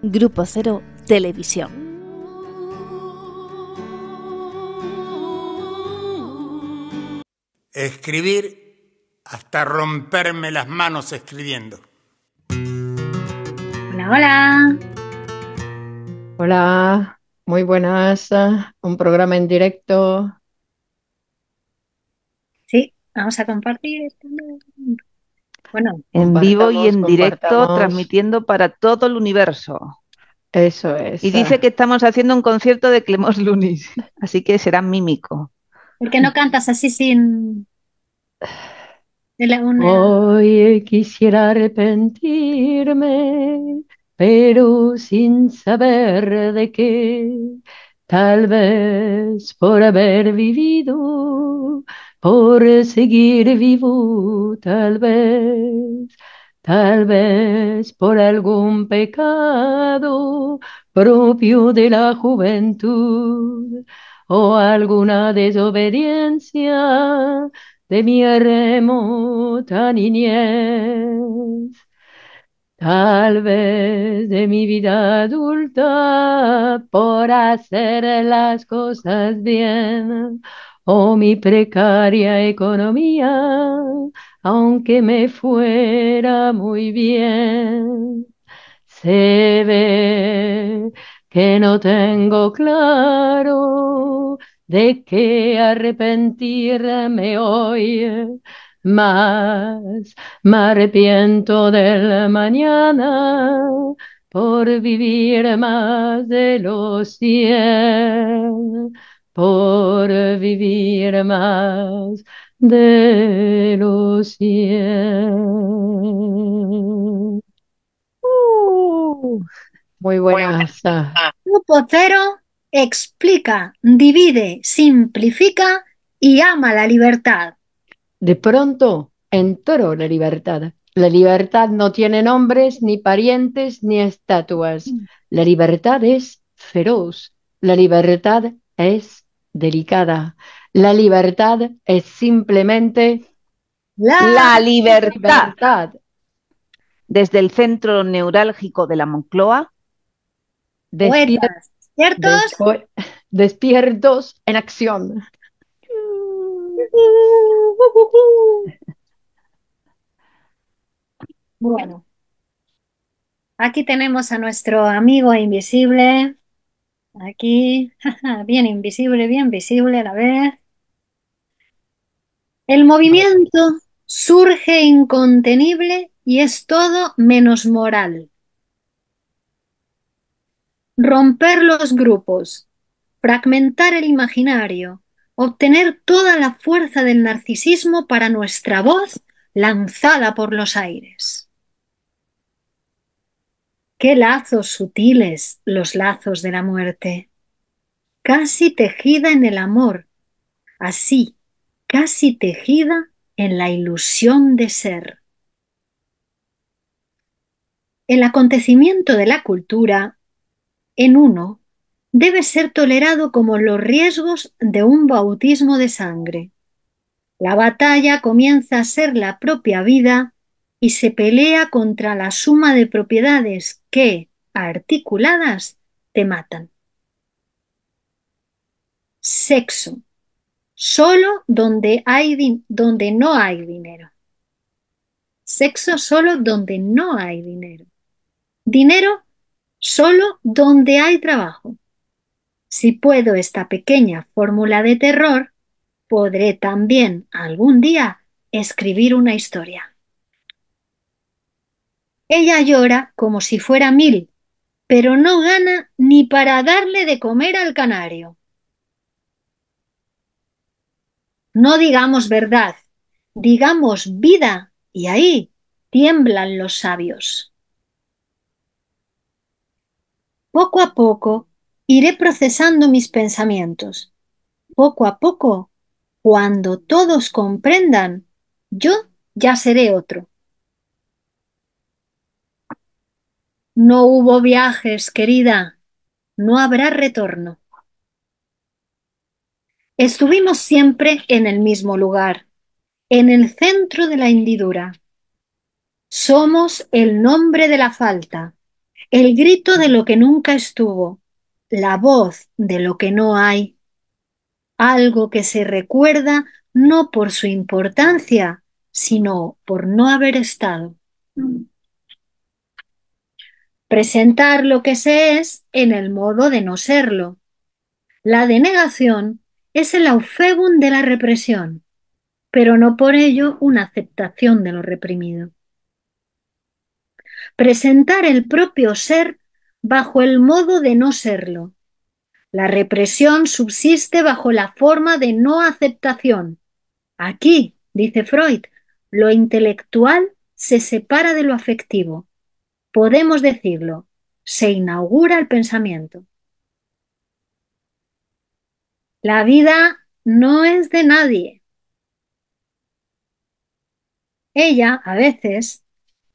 Grupo Cero Televisión. Escribir hasta romperme las manos escribiendo. Hola, hola. Hola, muy buenas. Un programa en directo. Sí, vamos a compartir en vivo y en directo, transmitiendo para todo el universo. Eso es. Y dice que estamos haciendo un concierto de Clemos Lunis, así que será mímico. ¿Por qué no cantas así sin... Hoy quisiera arrepentirme, pero sin saber de qué Tal vez por haber vivido, por seguir vivo, tal vez, tal vez por algún pecado propio de la juventud o alguna desobediencia de mi remota niñez Tal vez de mi vida adulta por hacer las cosas bien o mi precaria economía, aunque me fuera muy bien, se ve que no tengo claro de qué arrepentirme hoy más me arrepiento la mañana por vivir más de los cien, por vivir más de los cien. Uh, muy buena. Grupo cero explica, divide, simplifica y ama la libertad. De pronto entró la libertad. La libertad no tiene nombres, ni parientes, ni estatuas. Mm. La libertad es feroz. La libertad es delicada. La libertad es simplemente la, libertad. Desde el centro neurálgico de la Moncloa. ¿Despiertos? Despiertos en acción. Bueno, aquí tenemos a nuestro amigo invisible. Aquí, bien invisible, bien visible a la vez. El movimiento surge incontenible y es todo menos moral. Romper los grupos, fragmentar el imaginario, obtener toda la fuerza del narcisismo para nuestra voz lanzada por los aires. Qué lazos sutiles los lazos de la muerte, casi tejida en el amor, así, casi tejida en la ilusión de ser. El acontecimiento de la cultura, en uno, debe ser tolerado como los riesgos de un bautismo de sangre. La batalla comienza a ser la propia vida y se pelea contra la suma de propiedades que, articuladas, te matan. Sexo. Solo donde, hay donde no hay dinero. Sexo solo donde no hay dinero. Dinero solo donde hay trabajo. Si puedo esta pequeña fórmula de terror, podré también algún día escribir una historia. Ella llora como si fuera mil, pero no gana ni para darle de comer al canario. No digamos verdad, digamos vida, y ahí tiemblan los sabios. Poco a poco iré procesando mis pensamientos. Poco a poco, cuando todos comprendan, yo ya seré otro. No hubo viajes, querida, no habrá retorno. Estuvimos siempre en el mismo lugar, en el centro de la hendidura. Somos el nombre de la falta, el grito de lo que nunca estuvo, la voz de lo que no hay, algo que se recuerda no por su importancia, sino por no haber estado. Mm presentar lo que se es en el modo de no serlo. La denegación es el aufebum de la represión, pero no por ello una aceptación de lo reprimido. Presentar el propio ser bajo el modo de no serlo. La represión subsiste bajo la forma de no aceptación. Aquí, dice Freud, lo intelectual se separa de lo afectivo podemos decirlo, se inaugura el pensamiento. La vida no es de nadie. Ella, a veces,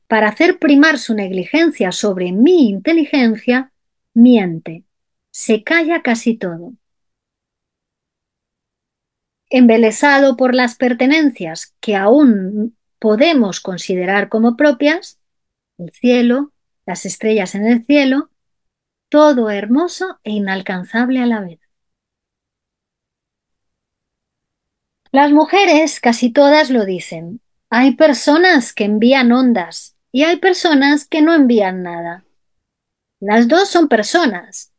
para hacer primar su negligencia sobre mi inteligencia, miente, se calla casi todo. Embelesado por las pertenencias que aún podemos considerar como propias, el cielo, las estrellas en el cielo, todo hermoso e inalcanzable a la vez. Las mujeres casi todas lo dicen. Hay personas que envían ondas y hay personas que no envían nada. Las dos son personas,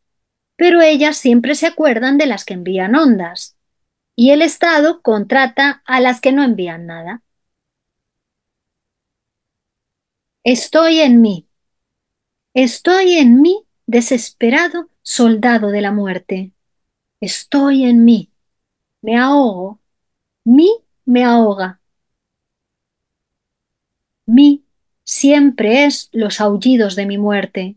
pero ellas siempre se acuerdan de las que envían ondas y el Estado contrata a las que no envían nada. Estoy en mí. Estoy en mí, desesperado soldado de la muerte. Estoy en mí. Me ahogo. Mí me ahoga. Mí siempre es los aullidos de mi muerte.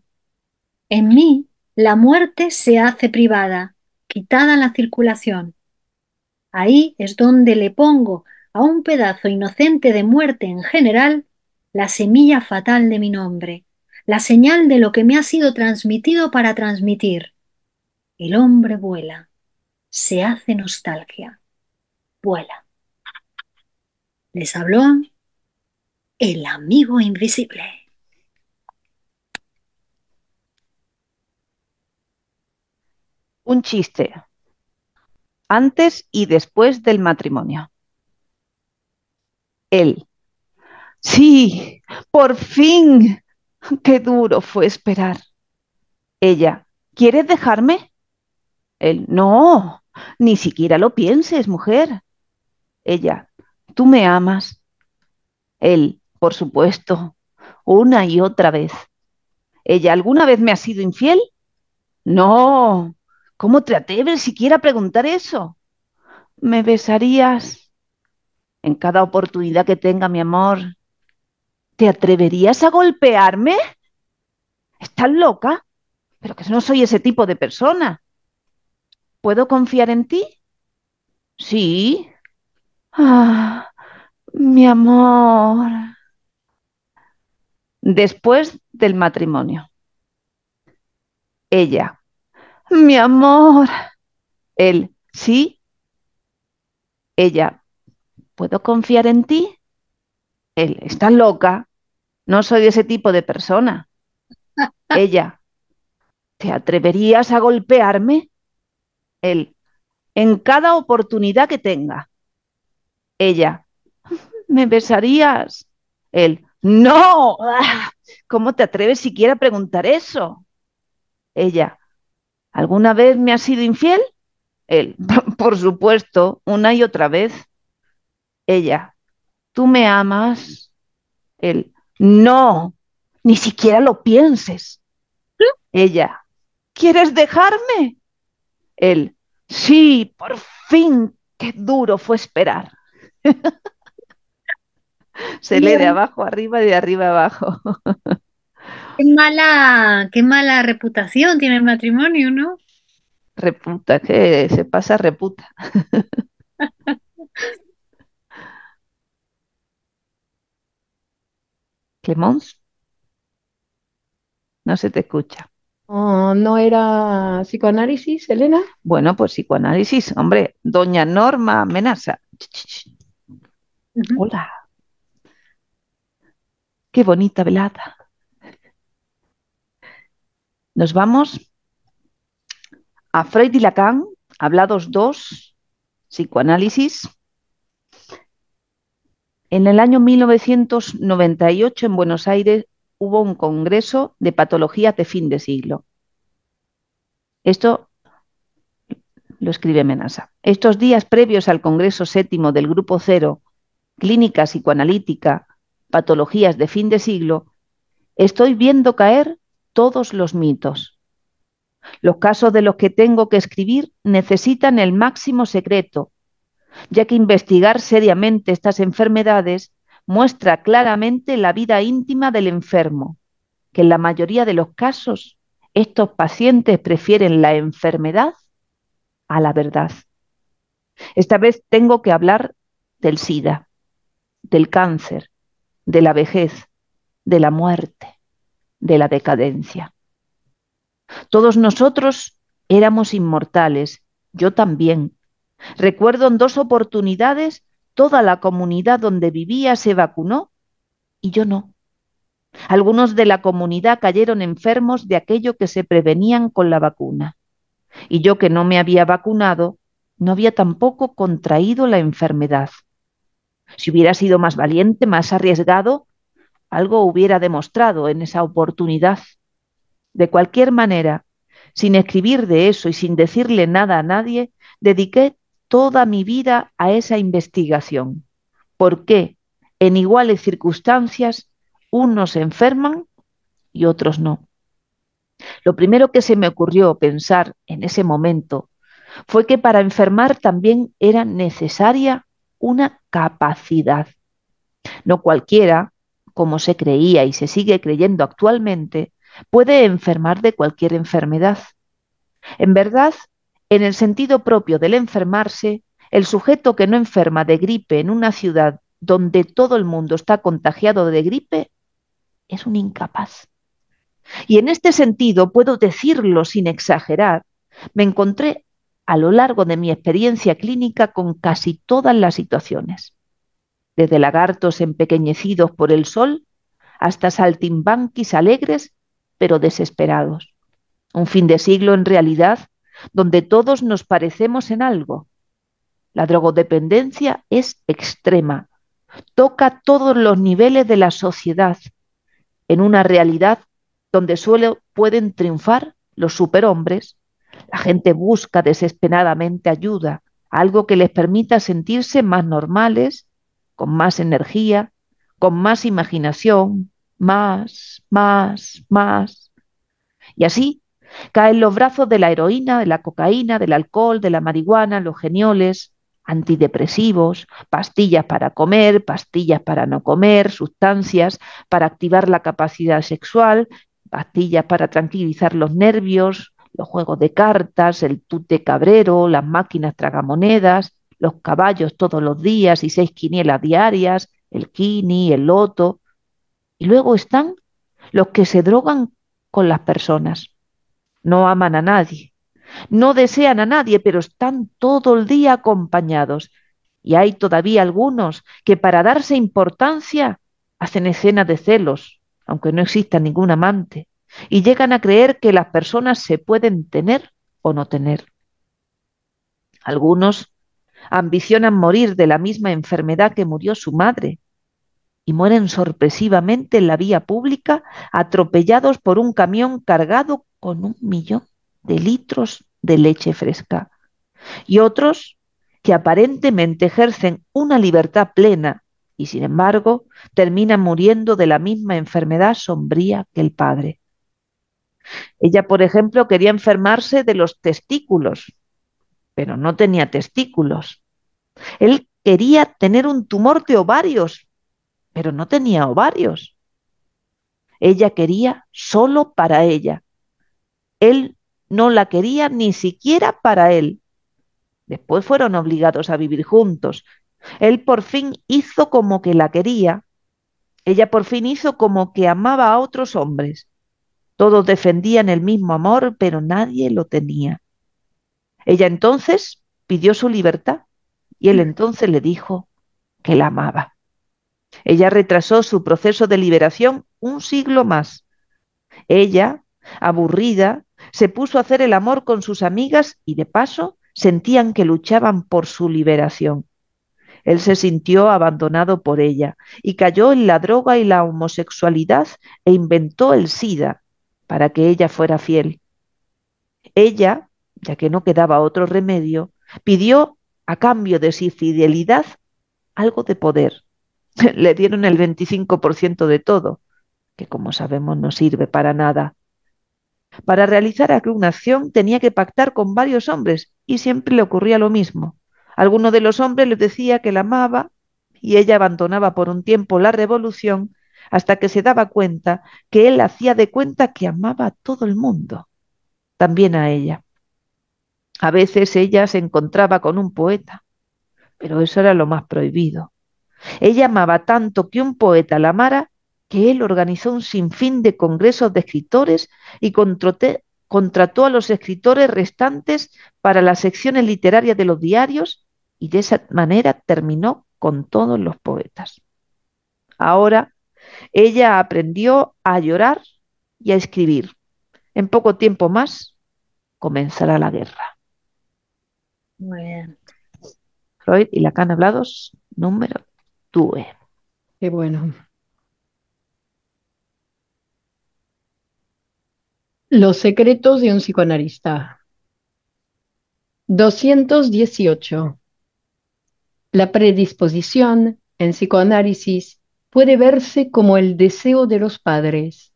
En mí la muerte se hace privada, quitada la circulación. Ahí es donde le pongo a un pedazo inocente de muerte en general la semilla fatal de mi nombre, la señal de lo que me ha sido transmitido para transmitir. El hombre vuela, se hace nostalgia, vuela. Les habló el amigo invisible. Un chiste. Antes y después del matrimonio. Él Sí, por fin. Qué duro fue esperar. Ella, ¿quieres dejarme? Él, no, ni siquiera lo pienses, mujer. Ella, ¿tú me amas? Él, por supuesto, una y otra vez. Ella, ¿alguna vez me ha sido infiel? No, ¿cómo te atreves siquiera a preguntar eso? ¿Me besarías? En cada oportunidad que tenga, mi amor, ¿Te atreverías a golpearme? ¿Estás loca? Pero que no soy ese tipo de persona. ¿Puedo confiar en ti? Sí. Ah, mi amor. Después del matrimonio. Ella. Mi amor. Él. Sí. Ella. ¿Puedo confiar en ti? Él. ¿Estás loca? No soy ese tipo de persona. Ella, ¿te atreverías a golpearme? Él, en cada oportunidad que tenga. Ella, ¿me besarías? Él, no. ¿Cómo te atreves siquiera a preguntar eso? Ella, ¿alguna vez me has sido infiel? Él, por supuesto, una y otra vez. Ella, ¿tú me amas? Él, no, ni siquiera lo pienses. Ella, ¿quieres dejarme? Él, sí, por fin, qué duro fue esperar. Se lee de abajo arriba y de arriba abajo. qué mala, qué mala reputación tiene el matrimonio, ¿no? Reputa, que se pasa reputa. Clemons. No se te escucha. Oh, ¿No era psicoanálisis, Elena? Bueno, pues psicoanálisis, hombre. Doña Norma Amenaza. Hola. Qué bonita velada. Nos vamos a Freud y Lacan, hablados dos, psicoanálisis. En el año 1998 en Buenos Aires hubo un congreso de patologías de fin de siglo. Esto lo escribe Menasa. Estos días previos al congreso séptimo del Grupo Cero, Clínica Psicoanalítica, Patologías de fin de siglo, estoy viendo caer todos los mitos. Los casos de los que tengo que escribir necesitan el máximo secreto, ya que investigar seriamente estas enfermedades muestra claramente la vida íntima del enfermo, que en la mayoría de los casos estos pacientes prefieren la enfermedad a la verdad. Esta vez tengo que hablar del SIDA, del cáncer, de la vejez, de la muerte, de la decadencia. Todos nosotros éramos inmortales, yo también, Recuerdo en dos oportunidades toda la comunidad donde vivía se vacunó y yo no. Algunos de la comunidad cayeron enfermos de aquello que se prevenían con la vacuna. Y yo que no me había vacunado, no había tampoco contraído la enfermedad. Si hubiera sido más valiente, más arriesgado, algo hubiera demostrado en esa oportunidad. De cualquier manera, sin escribir de eso y sin decirle nada a nadie, dediqué toda mi vida a esa investigación. ¿Por qué? En iguales circunstancias, unos se enferman y otros no. Lo primero que se me ocurrió pensar en ese momento fue que para enfermar también era necesaria una capacidad. No cualquiera, como se creía y se sigue creyendo actualmente, puede enfermar de cualquier enfermedad. En verdad, en el sentido propio del enfermarse, el sujeto que no enferma de gripe en una ciudad donde todo el mundo está contagiado de gripe es un incapaz. Y en este sentido, puedo decirlo sin exagerar, me encontré a lo largo de mi experiencia clínica con casi todas las situaciones, desde lagartos empequeñecidos por el sol hasta saltimbanquis alegres pero desesperados. Un fin de siglo en realidad donde todos nos parecemos en algo. La drogodependencia es extrema, toca todos los niveles de la sociedad, en una realidad donde solo pueden triunfar los superhombres. La gente busca desesperadamente ayuda, algo que les permita sentirse más normales, con más energía, con más imaginación, más, más, más. Y así Caen los brazos de la heroína, de la cocaína, del alcohol, de la marihuana, los genioles, antidepresivos, pastillas para comer, pastillas para no comer, sustancias para activar la capacidad sexual, pastillas para tranquilizar los nervios, los juegos de cartas, el tute cabrero, las máquinas tragamonedas, los caballos todos los días y seis quinielas diarias, el kini, el loto. Y luego están los que se drogan con las personas no aman a nadie, no desean a nadie, pero están todo el día acompañados. Y hay todavía algunos que para darse importancia hacen escenas de celos, aunque no exista ningún amante, y llegan a creer que las personas se pueden tener o no tener. Algunos ambicionan morir de la misma enfermedad que murió su madre y mueren sorpresivamente en la vía pública atropellados por un camión cargado con un millón de litros de leche fresca y otros que aparentemente ejercen una libertad plena y sin embargo terminan muriendo de la misma enfermedad sombría que el padre. Ella, por ejemplo, quería enfermarse de los testículos, pero no tenía testículos. Él quería tener un tumor de ovarios, pero no tenía ovarios. Ella quería solo para ella él no la quería ni siquiera para él. Después fueron obligados a vivir juntos. Él por fin hizo como que la quería. Ella por fin hizo como que amaba a otros hombres. Todos defendían el mismo amor, pero nadie lo tenía. Ella entonces pidió su libertad y él entonces le dijo que la amaba. Ella retrasó su proceso de liberación un siglo más. Ella, aburrida, se puso a hacer el amor con sus amigas y de paso sentían que luchaban por su liberación. Él se sintió abandonado por ella y cayó en la droga y la homosexualidad e inventó el SIDA para que ella fuera fiel. Ella, ya que no quedaba otro remedio, pidió a cambio de su fidelidad algo de poder. Le dieron el 25% de todo, que como sabemos no sirve para nada. Para realizar alguna acción tenía que pactar con varios hombres y siempre le ocurría lo mismo. Alguno de los hombres le decía que la amaba y ella abandonaba por un tiempo la revolución hasta que se daba cuenta que él hacía de cuenta que amaba a todo el mundo, también a ella. A veces ella se encontraba con un poeta, pero eso era lo más prohibido. Ella amaba tanto que un poeta la amara que él organizó un sinfín de congresos de escritores y contrató a los escritores restantes para las secciones literarias de los diarios y de esa manera terminó con todos los poetas. Ahora, ella aprendió a llorar y a escribir. En poco tiempo más comenzará la guerra. Freud y Lacan hablados número 2. Qué bueno. Los secretos de un psicoanalista. 218. La predisposición en psicoanálisis puede verse como el deseo de los padres,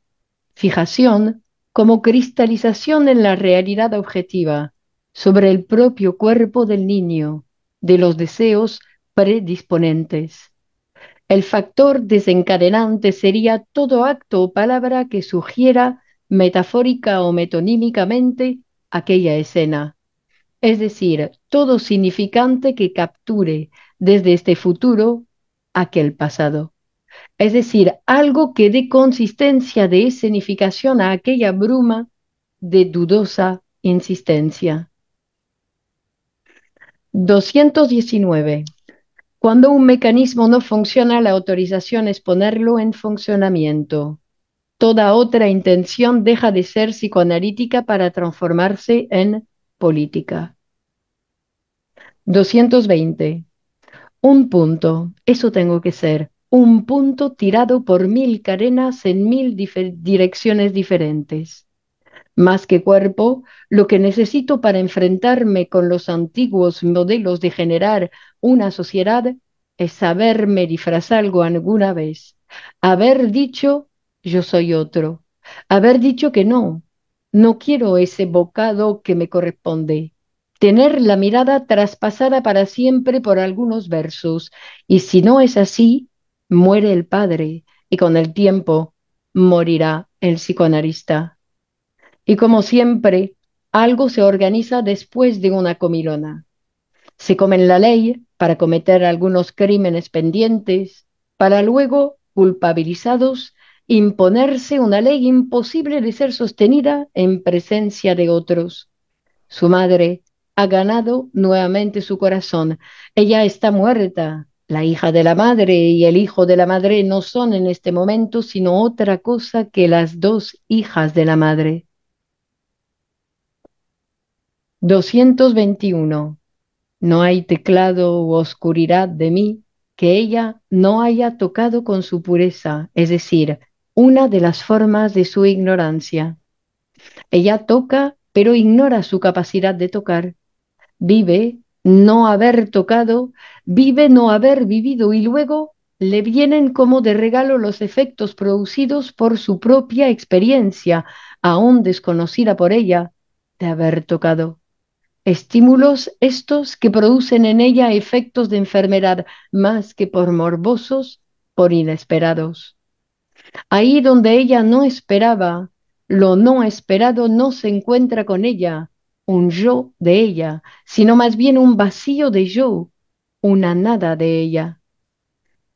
fijación como cristalización en la realidad objetiva, sobre el propio cuerpo del niño, de los deseos predisponentes. El factor desencadenante sería todo acto o palabra que sugiera metafórica o metonímicamente aquella escena, es decir, todo significante que capture desde este futuro aquel pasado. Es decir, algo que dé consistencia de escenificación a aquella bruma de dudosa insistencia. 219. Cuando un mecanismo no funciona, la autorización es ponerlo en funcionamiento. Toda otra intención deja de ser psicoanalítica para transformarse en política. 220. Un punto, eso tengo que ser, un punto tirado por mil carenas en mil direcciones diferentes. Más que cuerpo, lo que necesito para enfrentarme con los antiguos modelos de generar una sociedad es saberme disfrazar algo alguna vez, haber dicho yo soy otro. Haber dicho que no, no quiero ese bocado que me corresponde. Tener la mirada traspasada para siempre por algunos versos. Y si no es así, muere el padre y con el tiempo morirá el psicoanarista. Y como siempre, algo se organiza después de una comilona. Se comen la ley para cometer algunos crímenes pendientes, para luego, culpabilizados, imponerse una ley imposible de ser sostenida en presencia de otros. Su madre ha ganado nuevamente su corazón. Ella está muerta. La hija de la madre y el hijo de la madre no son en este momento sino otra cosa que las dos hijas de la madre. 221. No hay teclado u oscuridad de mí que ella no haya tocado con su pureza, es decir, una de las formas de su ignorancia. Ella toca, pero ignora su capacidad de tocar. Vive no haber tocado, vive no haber vivido y luego le vienen como de regalo los efectos producidos por su propia experiencia, aún desconocida por ella, de haber tocado. Estímulos estos que producen en ella efectos de enfermedad más que por morbosos, por inesperados. Ahí donde ella no esperaba, lo no esperado no se encuentra con ella, un yo de ella, sino más bien un vacío de yo, una nada de ella.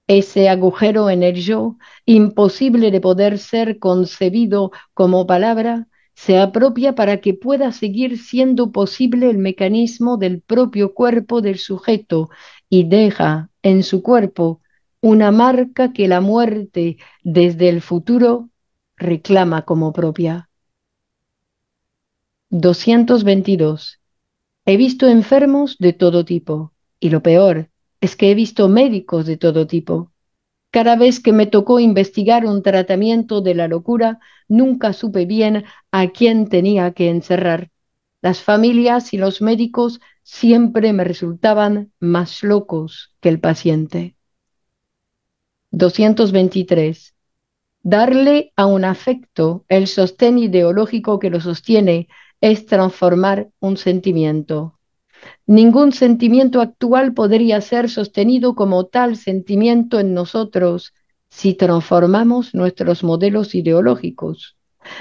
Ese agujero en el yo, imposible de poder ser concebido como palabra, se apropia para que pueda seguir siendo posible el mecanismo del propio cuerpo del sujeto y deja en su cuerpo una marca que la muerte desde el futuro reclama como propia. 222. He visto enfermos de todo tipo, y lo peor es que he visto médicos de todo tipo. Cada vez que me tocó investigar un tratamiento de la locura, nunca supe bien a quién tenía que encerrar. Las familias y los médicos siempre me resultaban más locos que el paciente. 223. Darle a un afecto el sostén ideológico que lo sostiene es transformar un sentimiento. Ningún sentimiento actual podría ser sostenido como tal sentimiento en nosotros si transformamos nuestros modelos ideológicos.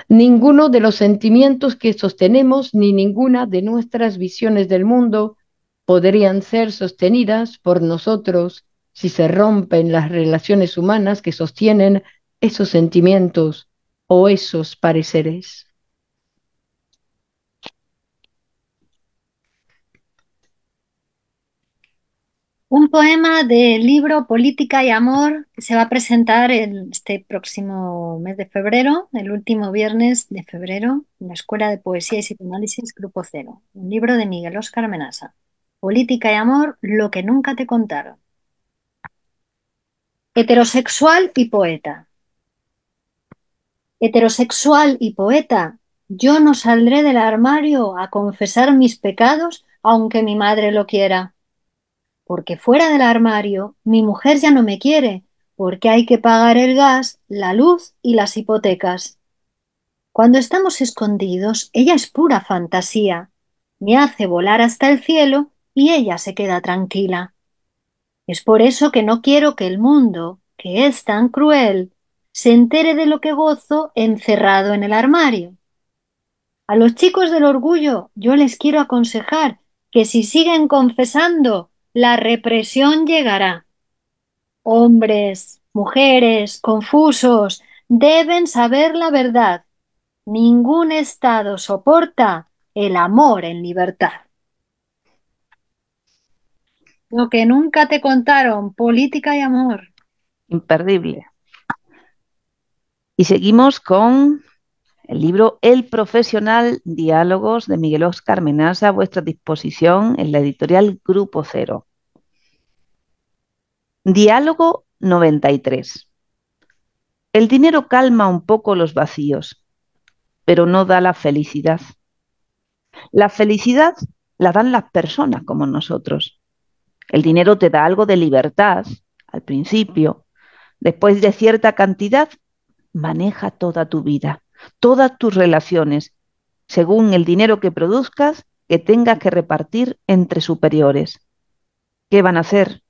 Ninguno de los sentimientos que sostenemos ni ninguna de nuestras visiones del mundo podrían ser sostenidas por nosotros si se rompen las relaciones humanas que sostienen esos sentimientos o esos pareceres. Un poema del libro Política y Amor que se va a presentar el, este próximo mes de febrero, el último viernes de febrero, en la Escuela de Poesía y Psicoanálisis Grupo Cero. Un libro de Miguel Oscar Menaza. Política y Amor, lo que nunca te contaron. Heterosexual y poeta. Heterosexual y poeta, yo no saldré del armario a confesar mis pecados aunque mi madre lo quiera. Porque fuera del armario mi mujer ya no me quiere, porque hay que pagar el gas, la luz y las hipotecas. Cuando estamos escondidos, ella es pura fantasía. Me hace volar hasta el cielo y ella se queda tranquila. Es por eso que no quiero que el mundo, que es tan cruel, se entere de lo que gozo encerrado en el armario. A los chicos del orgullo yo les quiero aconsejar que si siguen confesando, la represión llegará. Hombres, mujeres, confusos, deben saber la verdad. Ningún Estado soporta el amor en libertad. Lo que nunca te contaron, política y amor. Imperdible. Y seguimos con el libro El Profesional Diálogos de Miguel Oscar Menaza, a vuestra disposición en la editorial Grupo Cero. Diálogo 93. El dinero calma un poco los vacíos, pero no da la felicidad. La felicidad la dan las personas como nosotros. El dinero te da algo de libertad al principio. Después de cierta cantidad, maneja toda tu vida, todas tus relaciones, según el dinero que produzcas que tengas que repartir entre superiores. ¿Qué van a hacer?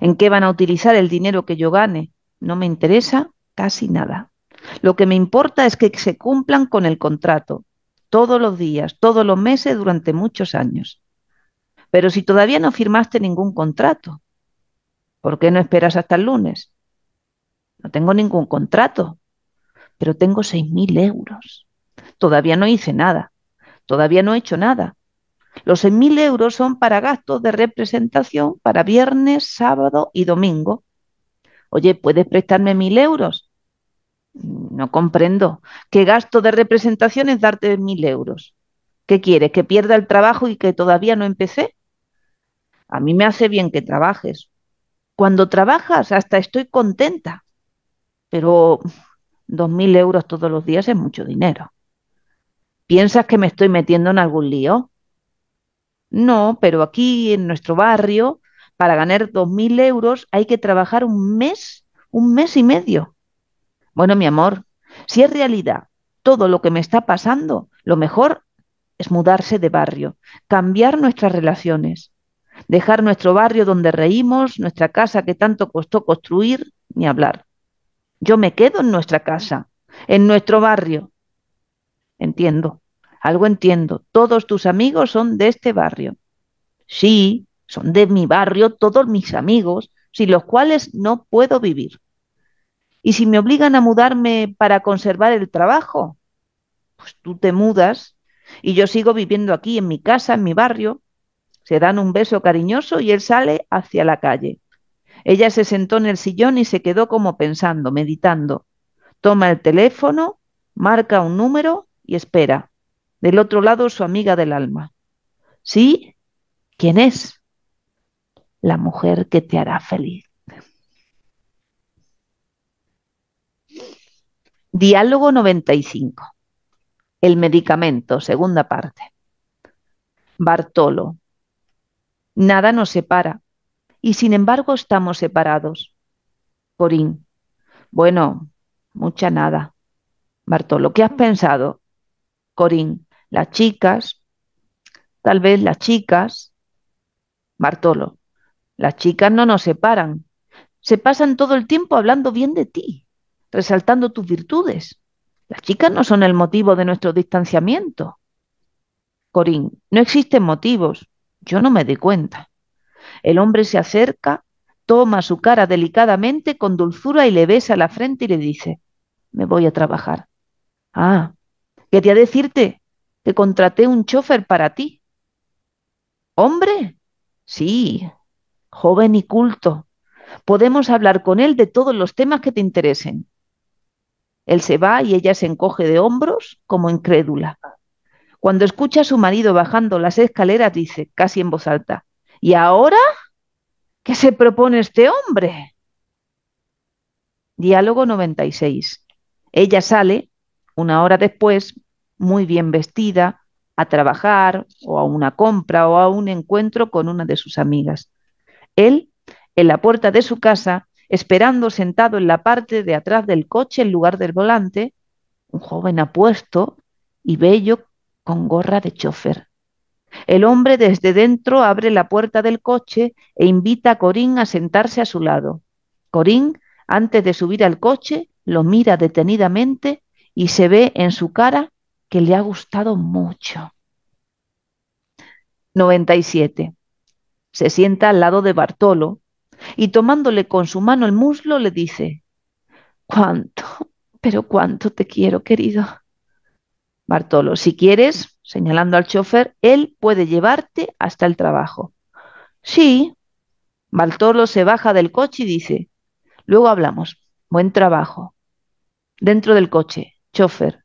¿En qué van a utilizar el dinero que yo gane? No me interesa casi nada. Lo que me importa es que se cumplan con el contrato, todos los días, todos los meses, durante muchos años. Pero si todavía no firmaste ningún contrato, ¿por qué no esperas hasta el lunes? No tengo ningún contrato, pero tengo 6.000 euros. Todavía no hice nada, todavía no he hecho nada. Los 6.000 euros son para gastos de representación para viernes, sábado y domingo. Oye, ¿puedes prestarme 1.000 euros? No comprendo. ¿Qué gasto de representación es darte 1.000 euros? ¿Qué quieres? ¿Que pierda el trabajo y que todavía no empecé? A mí me hace bien que trabajes. Cuando trabajas hasta estoy contenta, pero dos mil euros todos los días es mucho dinero. ¿Piensas que me estoy metiendo en algún lío? No, pero aquí en nuestro barrio, para ganar dos mil euros hay que trabajar un mes, un mes y medio. Bueno, mi amor, si es realidad todo lo que me está pasando, lo mejor es mudarse de barrio, cambiar nuestras relaciones dejar nuestro barrio donde reímos, nuestra casa que tanto costó construir, ni hablar. Yo me quedo en nuestra casa, en nuestro barrio. Entiendo, algo entiendo. Todos tus amigos son de este barrio. Sí, son de mi barrio todos mis amigos, sin los cuales no puedo vivir. ¿Y si me obligan a mudarme para conservar el trabajo? Pues tú te mudas y yo sigo viviendo aquí en mi casa, en mi barrio, se dan un beso cariñoso y él sale hacia la calle. Ella se sentó en el sillón y se quedó como pensando, meditando. Toma el teléfono, marca un número y espera. Del otro lado su amiga del alma. ¿Sí? ¿Quién es? La mujer que te hará feliz. Diálogo 95. El medicamento, segunda parte. Bartolo, Nada nos separa. Y sin embargo estamos separados. Corín. Bueno, mucha nada. Bartolo, ¿qué has pensado? Corín. Las chicas. Tal vez las chicas. Bartolo. Las chicas no nos separan. Se pasan todo el tiempo hablando bien de ti, resaltando tus virtudes. Las chicas no son el motivo de nuestro distanciamiento. Corín, no existen motivos. Yo no me di cuenta. El hombre se acerca, toma su cara delicadamente con dulzura y le besa la frente y le dice, me voy a trabajar. Ah, quería decirte que contraté un chofer para ti. ¿Hombre? Sí, joven y culto. Podemos hablar con él de todos los temas que te interesen. Él se va y ella se encoge de hombros como incrédula. Cuando escucha a su marido bajando las escaleras, dice, casi en voz alta, ¿y ahora qué se propone este hombre? Diálogo 96. Ella sale, una hora después, muy bien vestida, a trabajar o a una compra o a un encuentro con una de sus amigas. Él, en la puerta de su casa, esperando sentado en la parte de atrás del coche en lugar del volante, un joven apuesto y bello con gorra de chofer. El hombre desde dentro abre la puerta del coche e invita a Corín a sentarse a su lado. Corín, antes de subir al coche, lo mira detenidamente y se ve en su cara que le ha gustado mucho. 97. Se sienta al lado de Bartolo y tomándole con su mano el muslo le dice, ¿Cuánto? Pero cuánto te quiero, querido. Bartolo, si quieres, señalando al chofer, él puede llevarte hasta el trabajo. Sí. Bartolo se baja del coche y dice, luego hablamos. Buen trabajo. Dentro del coche, chofer.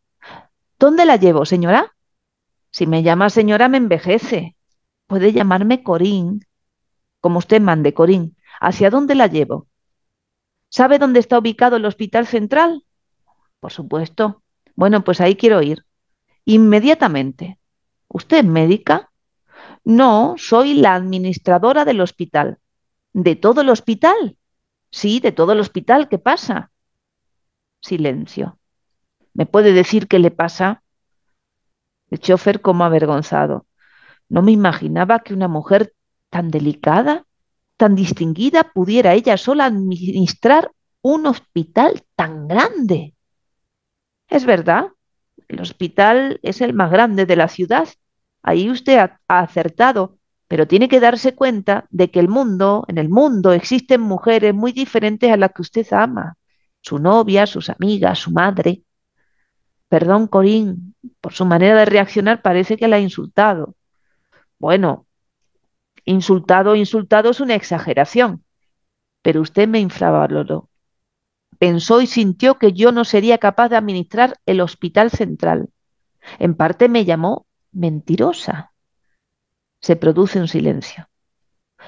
¿Dónde la llevo, señora? Si me llama señora, me envejece. Puede llamarme Corín. Como usted mande, Corín. ¿Hacia dónde la llevo? ¿Sabe dónde está ubicado el hospital central? Por supuesto. Bueno, pues ahí quiero ir. Inmediatamente. ¿Usted es médica? No, soy la administradora del hospital. ¿De todo el hospital? Sí, de todo el hospital. ¿Qué pasa? Silencio. ¿Me puede decir qué le pasa? El chofer como avergonzado. No me imaginaba que una mujer tan delicada, tan distinguida, pudiera ella sola administrar un hospital tan grande. Es verdad, el hospital es el más grande de la ciudad. Ahí usted ha, acertado, pero tiene que darse cuenta de que el mundo, en el mundo existen mujeres muy diferentes a las que usted ama, su novia, sus amigas, su madre. Perdón, Corín, por su manera de reaccionar parece que la ha insultado. Bueno, insultado, insultado es una exageración, pero usted me infravaloró pensó y sintió que yo no sería capaz de administrar el hospital central. En parte me llamó mentirosa. Se produce un silencio.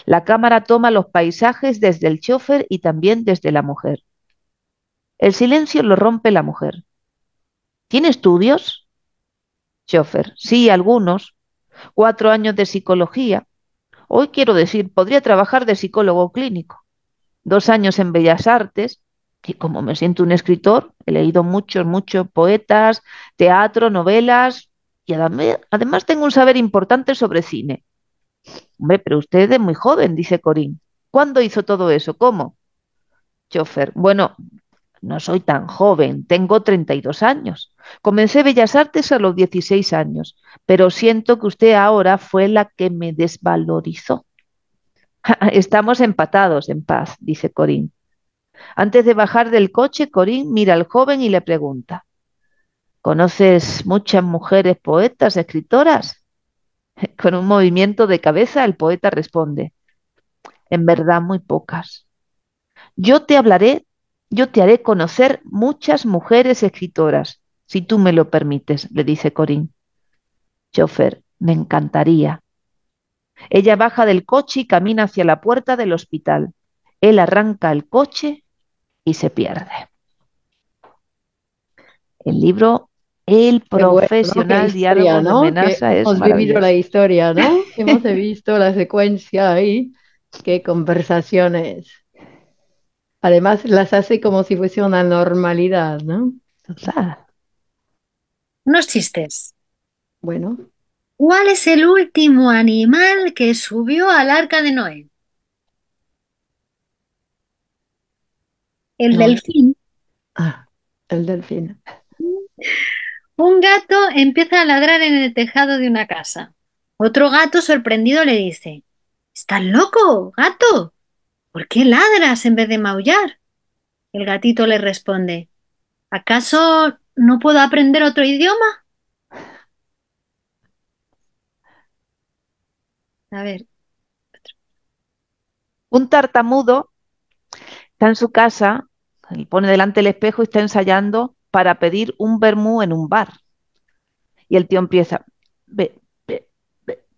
La cámara toma los paisajes desde el chofer y también desde la mujer. El silencio lo rompe la mujer. ¿Tiene estudios? Chofer. Sí, algunos. Cuatro años de psicología. Hoy quiero decir, podría trabajar de psicólogo clínico. Dos años en Bellas Artes y como me siento un escritor, he leído muchos, muchos poetas, teatro, novelas, y además tengo un saber importante sobre cine. Hombre, pero usted es muy joven, dice Corín. ¿Cuándo hizo todo eso? ¿Cómo? Chofer, bueno, no soy tan joven, tengo 32 años. Comencé Bellas Artes a los 16 años, pero siento que usted ahora fue la que me desvalorizó. Estamos empatados en paz, dice Corín. Antes de bajar del coche, Corín mira al joven y le pregunta, ¿conoces muchas mujeres poetas, escritoras? Con un movimiento de cabeza, el poeta responde, en verdad muy pocas. Yo te hablaré, yo te haré conocer muchas mujeres escritoras, si tú me lo permites, le dice Corín. Chofer, me encantaría. Ella baja del coche y camina hacia la puerta del hospital. Él arranca el coche y se pierde. El libro El profesional Diario diálogo amenaza es Hemos vivido la historia, ¿no? hemos visto la secuencia ahí. Qué conversaciones. Además, las hace como si fuese una normalidad, ¿no? Unos chistes. Bueno. ¿Cuál es el último animal que subió al arca de Noé? el delfín. Ah, el delfín. Un gato empieza a ladrar en el tejado de una casa. Otro gato sorprendido le dice, ¿Estás loco, gato? ¿Por qué ladras en vez de maullar? El gatito le responde, ¿acaso no puedo aprender otro idioma? A ver. Un tartamudo está en su casa pone delante el espejo y está ensayando para pedir un vermú en un bar. Y el tío empieza,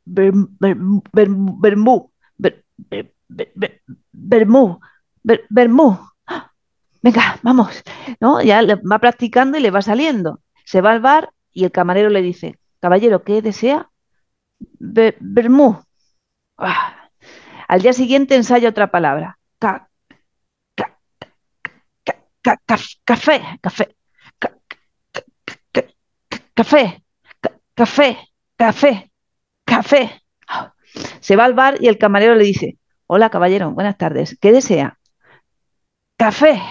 vermú, vermú, vermú, venga, vamos, ¿no? Ya va practicando y le va saliendo. Se va al bar y el camarero le dice, caballero, ¿qué desea? Vermú. Ah. Al día siguiente ensaya otra palabra, café, café, café, café, café, café. Se va al bar y el camarero le dice, hola caballero, buenas tardes, ¿qué desea? Café,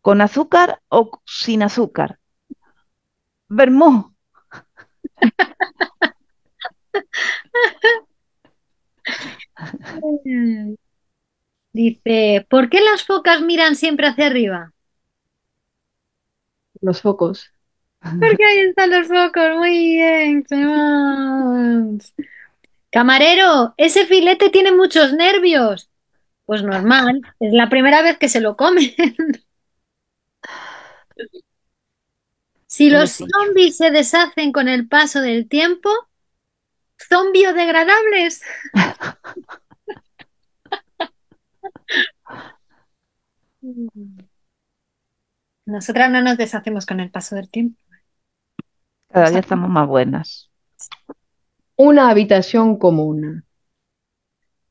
con azúcar o sin azúcar. Vermú. Dice, ¿por qué las focas miran siempre hacia arriba? Los focos. Porque ahí están los focos. Muy bien, Camarero, ese filete tiene muchos nervios. Pues normal, es la primera vez que se lo comen. si pues los zombies se deshacen con el paso del tiempo, son biodegradables. Nosotras no nos deshacemos con el paso del tiempo. Cada día estamos más buenas. Una habitación común.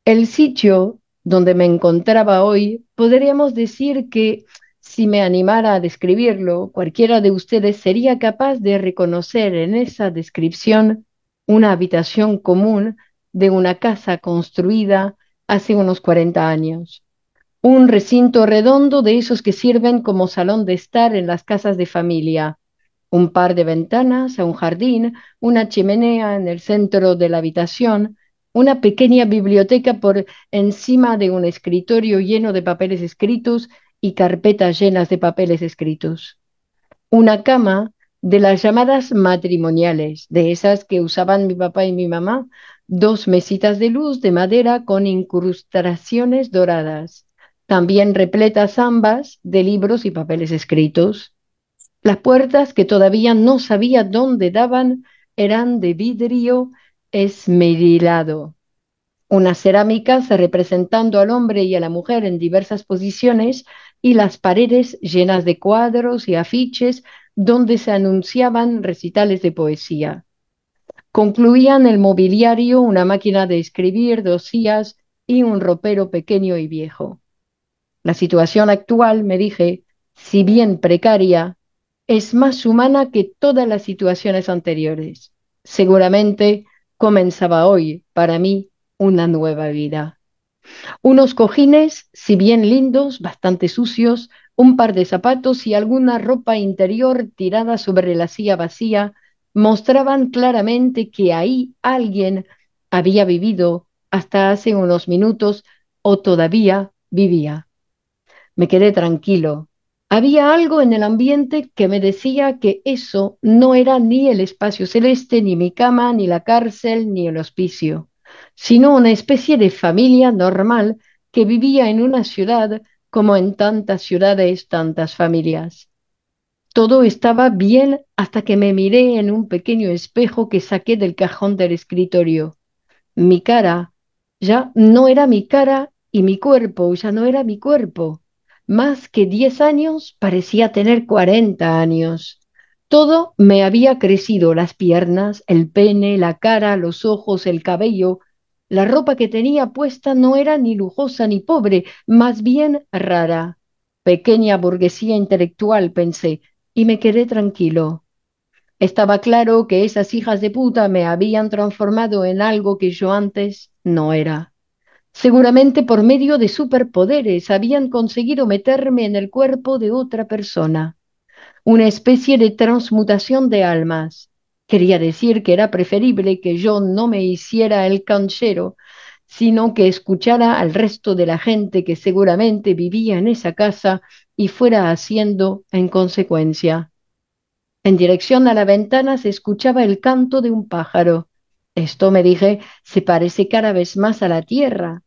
El sitio donde me encontraba hoy, podríamos decir que, si me animara a describirlo, cualquiera de ustedes sería capaz de reconocer en esa descripción una habitación común de una casa construida hace unos 40 años un recinto redondo de esos que sirven como salón de estar en las casas de familia, un par de ventanas a un jardín, una chimenea en el centro de la habitación, una pequeña biblioteca por encima de un escritorio lleno de papeles escritos y carpetas llenas de papeles escritos, una cama de las llamadas matrimoniales, de esas que usaban mi papá y mi mamá, dos mesitas de luz de madera con incrustaciones doradas también repletas ambas de libros y papeles escritos. Las puertas que todavía no sabía dónde daban eran de vidrio esmerilado. Unas cerámicas representando al hombre y a la mujer en diversas posiciones y las paredes llenas de cuadros y afiches donde se anunciaban recitales de poesía. Concluían el mobiliario, una máquina de escribir, dos sillas y un ropero pequeño y viejo. La situación actual, me dije, si bien precaria, es más humana que todas las situaciones anteriores. Seguramente comenzaba hoy, para mí, una nueva vida. Unos cojines, si bien lindos, bastante sucios, un par de zapatos y alguna ropa interior tirada sobre la silla vacía mostraban claramente que ahí alguien había vivido hasta hace unos minutos o todavía vivía. Me quedé tranquilo. Había algo en el ambiente que me decía que eso no era ni el espacio celeste, ni mi cama, ni la cárcel, ni el hospicio, sino una especie de familia normal que vivía en una ciudad como en tantas ciudades, tantas familias. Todo estaba bien hasta que me miré en un pequeño espejo que saqué del cajón del escritorio. Mi cara ya no era mi cara y mi cuerpo ya no era mi cuerpo. Más que diez años parecía tener cuarenta años. Todo me había crecido, las piernas, el pene, la cara, los ojos, el cabello. La ropa que tenía puesta no era ni lujosa ni pobre, más bien rara. Pequeña burguesía intelectual, pensé, y me quedé tranquilo. Estaba claro que esas hijas de puta me habían transformado en algo que yo antes no era. Seguramente por medio de superpoderes habían conseguido meterme en el cuerpo de otra persona. Una especie de transmutación de almas. Quería decir que era preferible que yo no me hiciera el canchero, sino que escuchara al resto de la gente que seguramente vivía en esa casa y fuera haciendo en consecuencia. En dirección a la ventana se escuchaba el canto de un pájaro. Esto, me dije, se parece cada vez más a la tierra,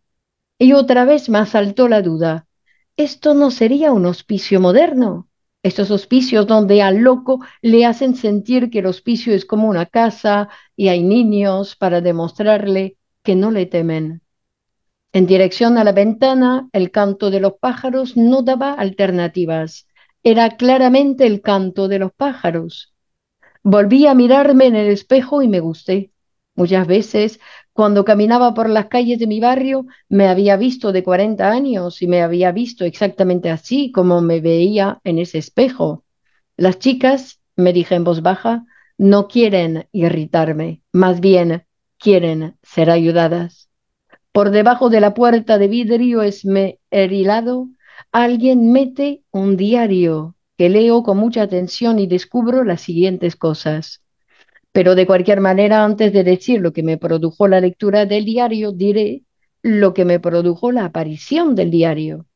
y otra vez me asaltó la duda. ¿Esto no sería un hospicio moderno? Estos hospicios donde al loco le hacen sentir que el hospicio es como una casa y hay niños para demostrarle que no le temen. En dirección a la ventana, el canto de los pájaros no daba alternativas. Era claramente el canto de los pájaros. Volví a mirarme en el espejo y me gusté. Muchas veces cuando caminaba por las calles de mi barrio, me había visto de 40 años y me había visto exactamente así como me veía en ese espejo. Las chicas, me dije en voz baja, no quieren irritarme, más bien quieren ser ayudadas. Por debajo de la puerta de vidrio esmerilado, alguien mete un diario que leo con mucha atención y descubro las siguientes cosas. Pero de cualquier manera, antes de decir lo que me produjo la lectura del diario, diré lo que me produjo la aparición del diario.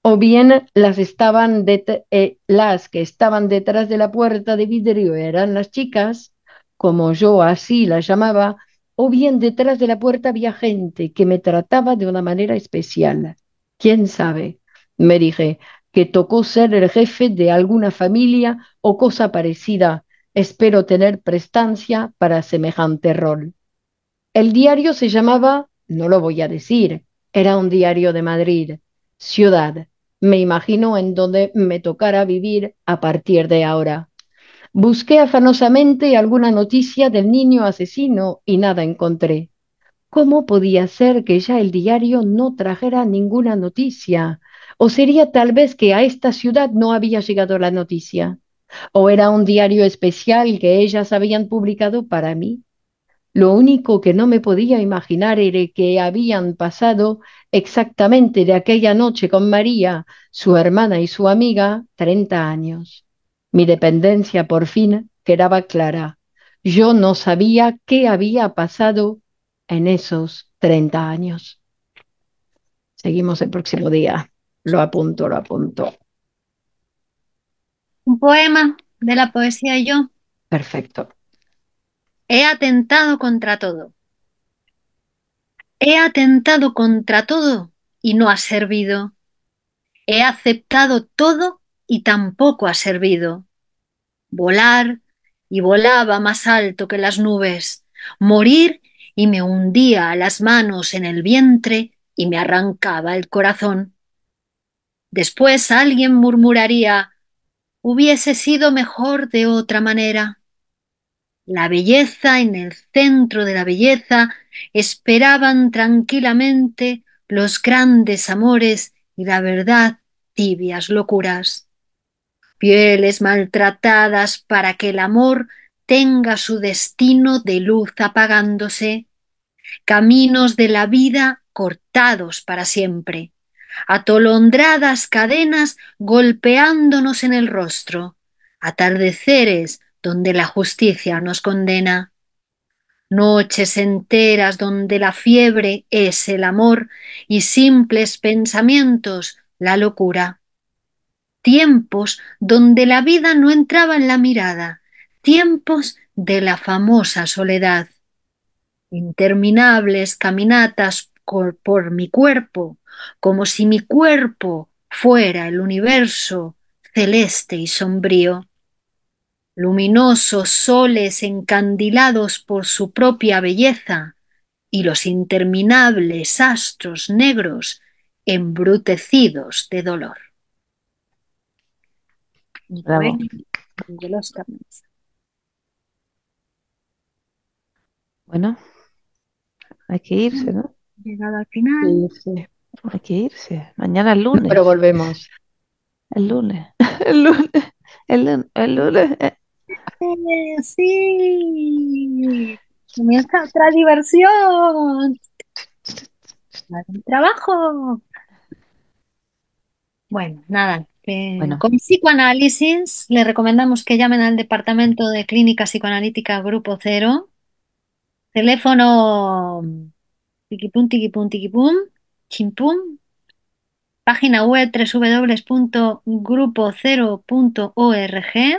O bien las, estaban eh, las que estaban detrás de la puerta de vidrio eran las chicas, como yo así las llamaba, o bien detrás de la puerta había gente que me trataba de una manera especial. ¿Quién sabe? Me dije, que tocó ser el jefe de alguna familia o cosa parecida, Espero tener prestancia para semejante rol. El diario se llamaba, no lo voy a decir, era un diario de Madrid, ciudad, me imagino en donde me tocará vivir a partir de ahora. Busqué afanosamente alguna noticia del niño asesino y nada encontré. ¿Cómo podía ser que ya el diario no trajera ninguna noticia? ¿O sería tal vez que a esta ciudad no había llegado la noticia? o era un diario especial que ellas habían publicado para mí. Lo único que no me podía imaginar era que habían pasado exactamente de aquella noche con María, su hermana y su amiga, treinta años. Mi dependencia por fin quedaba clara. Yo no sabía qué había pasado en esos treinta años. Seguimos el próximo día. Lo apunto, lo apunto. Un poema de la poesía y yo. Perfecto. He atentado contra todo. He atentado contra todo y no ha servido. He aceptado todo y tampoco ha servido. Volar y volaba más alto que las nubes. Morir y me hundía las manos en el vientre y me arrancaba el corazón. Después alguien murmuraría, hubiese sido mejor de otra manera. La belleza en el centro de la belleza esperaban tranquilamente los grandes amores y la verdad tibias locuras. Pieles maltratadas para que el amor tenga su destino de luz apagándose, caminos de la vida cortados para siempre atolondradas cadenas golpeándonos en el rostro, atardeceres donde la justicia nos condena, noches enteras donde la fiebre es el amor y simples pensamientos la locura, tiempos donde la vida no entraba en la mirada, tiempos de la famosa soledad, interminables caminatas por mi cuerpo, como si mi cuerpo fuera el universo celeste y sombrío. Luminosos soles encandilados por su propia belleza y los interminables astros negros embrutecidos de dolor. Bueno, hay que irse, ¿no? llegado al final. Hay que irse. Mañana es lunes. Pero volvemos. El lunes. El lunes. El lunes. Eh, sí. Comienza otra diversión. trabajo. Bueno, nada. Con psicoanálisis le recomendamos que llamen al Departamento de Clínica Psicoanalítica Grupo Cero. Teléfono Tiquipum, tiquipum, Tikipum Chimpum. Página web www.grupocero.org.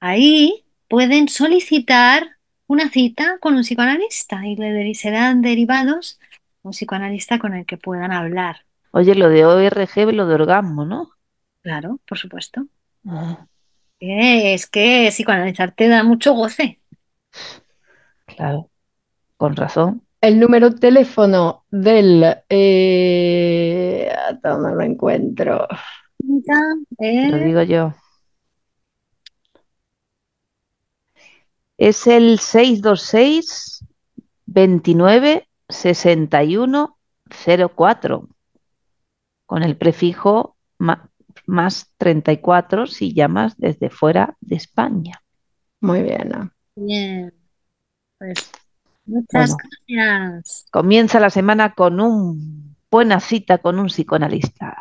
Ahí pueden solicitar una cita con un psicoanalista y le serán derivados un psicoanalista con el que puedan hablar. Oye, lo de ORG, lo de orgasmo, ¿no? Claro, por supuesto. Ah. Es que te da mucho goce. Claro, con razón el número de teléfono del. Eh, ah, lo encuentro? Lo digo yo. Es el 626 29 61 con el prefijo más 34 si llamas desde fuera de España. Muy bien. Bien. Pues Muchas gracias. Comienza la semana con una buena cita con un psicoanalista.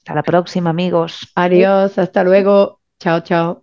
Hasta la próxima, amigos. Adiós, hasta luego. Chao, chao.